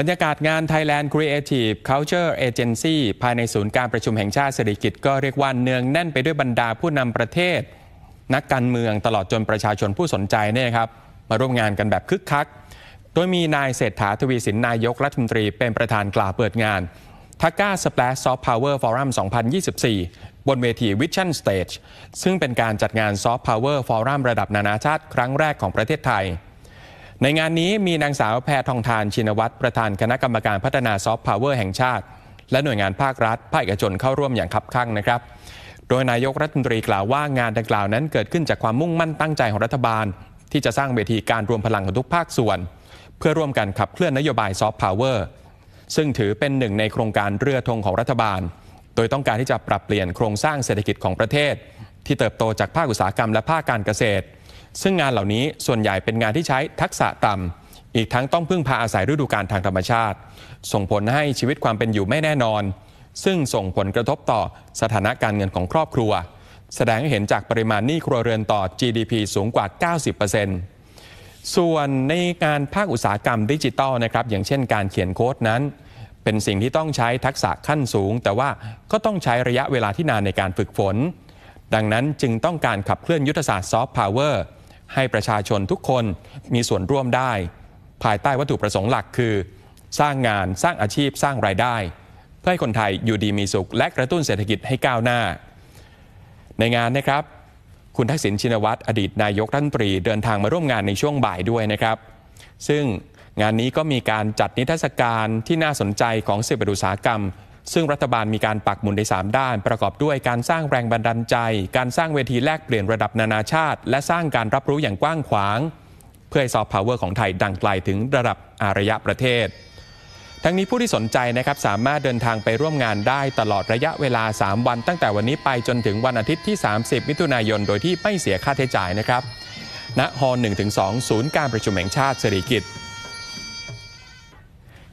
บรรยากาศงาน Thailand Creative Culture Agency ภายในศูนย์การประชุมแห่งชาติเศรษฐกิจ ก็เรียกว่าเนืองแน่นไปด้วยบรรดาผู้นำประเทศ นักการเมืองตลอดจนประชาชนผู้สนใจเนี่ยครับ มาร่วมงานกันแบบคึกคัก โดยมีนายเศรษฐาทวีสินนายกรัฐมนตรีเป็นประธานกล่าวเปิดงานทักกาสเปซซอฟต์พาวเวอร์ฟอรัม2024 บนเวทีวิชั่นสเตจซึ่งเป็นการจัดงานซอฟต์พาวเวอร์ฟอรัมระดับนานาชาติ ครั้งแรกของประเทศไทยในงานนี้มีนางสาวแพทองทานชินวัตรประธานคณะกรรมการพัฒนาซอฟต์พาวเวอร์แห่งชาติ และหน่วยงานภาครัฐภาคเอกชนเข้าร่วมอย่างคับคั่งนะครับ โดยนายกรัฐมนตรีกล่าวว่างานดังกล่าวนั้นเกิดขึ้นจากความมุ่งมั่นตั้งใจของรัฐบาล ที่จะสร้างเวทีการรวมพลังของทุกภาคส่วน เพื่อร่วมกันขับเคลื่อนนโยบายซอฟต์พาวเวอร์ซึ่งถือเป็นหนึ่งในโครงการเรือธงของรัฐบาล โดยต้องการที่จะปรับเปลี่ยนโครงสร้างเศรษฐกิจของประเทศ ที่เติบโตจากภาคอุตสาหกรรมและภาคการเกษตรซึ่งงานเหล่านี้ส่วนใหญ่เป็นงานที่ใช้ทักษะต่ำ อีกทั้งต้องพึ่งพาอาศัยฤดูกาลทางธรรมชาติ ส่งผลให้ชีวิตความเป็นอยู่ไม่แน่นอน ซึ่งส่งผลกระทบต่อสถานะการเงินของครอบครัว แสดงให้เห็นจากปริมาณหนี้ครัวเรือนต่อ GDP สูงกว่า 90%ส่วนในการภาคอุตสาหกรรมดิจิตอลนะครับอย่างเช่นการเขียนโค้ดนั้น เป็นสิ่งที่ต้องใช้ทักษะขั้นสูง แต่ว่าก็ต้องใช้ระยะเวลาที่นานในการฝึกฝน ดังนั้นจึงต้องการขับเคลื่อนยุทธศาสตร์ซอฟต์พาวเวอร์ให้ประชาชนทุกคนมีส่วนร่วมได้ ภายใต้วัตถุประสงค์หลักคือ สร้างงานสร้างอาชีพสร้างรายได้เพื่อให้คนไทยอยู่ดีมีสุข และกระตุ้นเศรษฐกิจให้ก้าวหน้า ในงานนะครับ คุณทักษิณชินวัตรอดีตนายกรัฐมนตรีเดินทางมาร่วมงานในช่วงบ่ายด้วยนะครับ ซึ่งงานนี้ก็มีการจัดนิทรรศการที่น่าสนใจของสิบอุษากรรมซึ่งรัฐบาลมีการปักหมุนใน 3 ด้าน ประกอบด้วยการสร้างแรงบันดาลใจ การสร้างเวทีแลกเปลี่ยนระดับนานาชาติ และสร้างการรับรู้อย่างกว้างขวาง เพื่อให้ซอฟต์พาวเวอร์ของไทยดังไกลถึงระดับอารยะประเทศทั้งนี้ผู้ที่สนใจนะครับสามารถเดินทางไปร่วมงานได้ตลอดระยะเวลา 3 วัน ตั้งแต่วันนี้ไปจนถึงวันอาทิตย์ที่ 30มิถุนายนโดยที่ไม่เสียค่าใช้จ่ายนะครับณฮอล1-2ศูนย์การประชุมแห่งชาติเศรษฐกิจ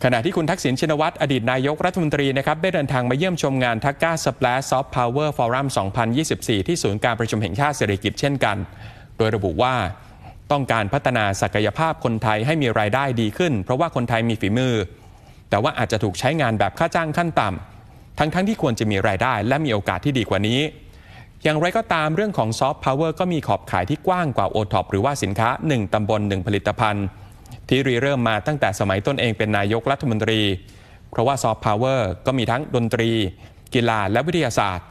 ขณะที่คุณทักษิณชินวัตรอดีตนายกรัฐมนตรีนะครับได้เดินทางมาเยี่ยมชมงานทักกาสเปลซอฟต์พาวเวอร์ฟอรัม2024 ที่ศูนย์การประชุมแห่งชาติเศรษฐกิจเช่นกัน โดยระบุว่าต้องการพัฒนาศักยภาพคนไทยให้มีรายได้ดีขึ้น เพราะว่าคนไทยมีฝีมือ แต่ว่าอาจจะถูกใช้งานแบบค่าจ้างขั้นต่ำ ทั้งๆทที่ควรจะมีรายได้ และมีโอกาสที่ดีกว่านี้ อย่างไรก็ตามเรื่องของซอฟต์พาวเวอร์ก็มีขอบขายที่กว้างกว่าโอท็อปหรือว่าสินค้า 1ตำบล 1 ผลิตภัณฑ์ที่รีเริ่มมาตั้งแต่สมัยต้นเองเป็นนายกรัฐมนตรี เพราะว่าซอฟต์พาวเวอร์ก็มีทั้งดนตรี กีฬาและวิทยาศาสตร์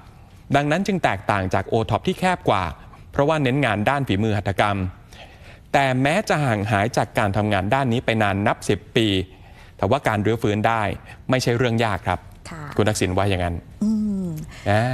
ดังนั้นจึงแตกต่างจากโอท็อปที่แคบกว่า เพราะว่าเน้นงานด้านฝีมือหัตถกรรม แต่แม้จะห่างหายจากการทำงานด้านนี้ไปนานนับ 10 ปีแต่ว่าการรื้อฟื้นได้ไม่ใช่เรื่องยากครับ คุณทักษิณว่าอย่างนั้นอ่า